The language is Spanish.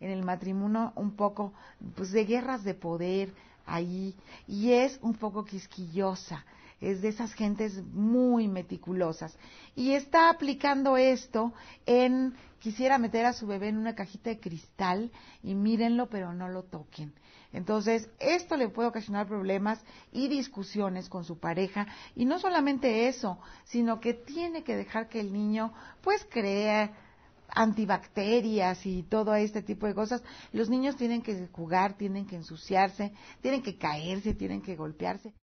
en el matrimonio un poco pues, de guerras de poder ahí y es un poco quisquillosa, es de esas gentes muy meticulosas y está aplicando esto en quisiera meter a su bebé en una cajita de cristal y mírenlo pero no lo toquen. Entonces, esto le puede ocasionar problemas y discusiones con su pareja. Y no solamente eso, sino que tiene que dejar que el niño pues crea antibacterias y todo este tipo de cosas, los niños tienen que jugar, tienen que ensuciarse, tienen que caerse, tienen que golpearse.